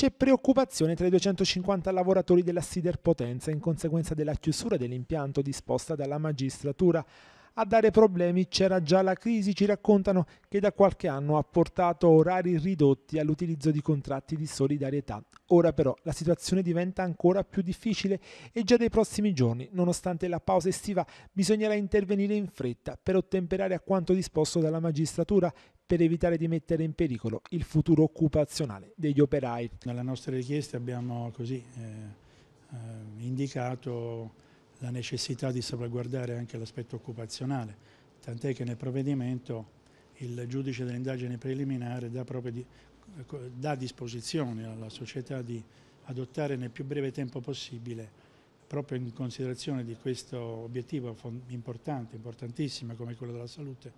C'è preoccupazione tra i 250 lavoratori della Siderpotenza in conseguenza della chiusura dell'impianto disposta dalla magistratura a dare problemi c'era già la crisi, ci raccontano, che da qualche anno ha portato orari ridotti all'utilizzo di contratti di solidarietà. Ora però la situazione diventa ancora più difficile e già dai prossimi giorni, nonostante la pausa estiva, bisognerà intervenire in fretta per ottemperare a quanto disposto dalla magistratura per evitare di mettere in pericolo il futuro occupazionale degli operai. Nella nostra richiesta abbiamo così eh, eh, indicato la necessità di salvaguardare anche l'aspetto occupazionale, tant'è che nel provvedimento il giudice dell'indagine preliminare dà, di, ecco, dà disposizione alla società di adottare nel più breve tempo possibile, proprio in considerazione di questo obiettivo importante, importantissimo come quello della salute,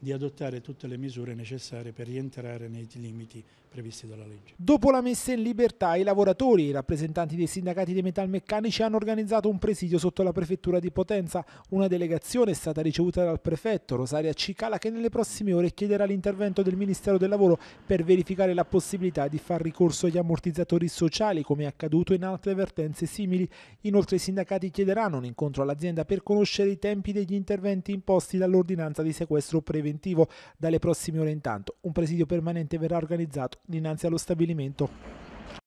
di adottare tutte le misure necessarie per rientrare nei limiti previsti dalla legge. Dopo la messa in libertà, i lavoratori e i rappresentanti dei sindacati dei metalmeccanici hanno organizzato un presidio sotto la prefettura di Potenza. Una delegazione è stata ricevuta dal prefetto Rosaria Cicala che nelle prossime ore chiederà l'intervento del Ministero del Lavoro per verificare la possibilità di far ricorso agli ammortizzatori sociali come è accaduto in altre vertenze simili. Inoltre i sindacati chiederanno un incontro all'azienda per conoscere i tempi degli interventi imposti dall'ordinanza di sequestro preventivo preventivo dalle prossime ore intanto. Un presidio permanente verrà organizzato dinanzi allo stabilimento.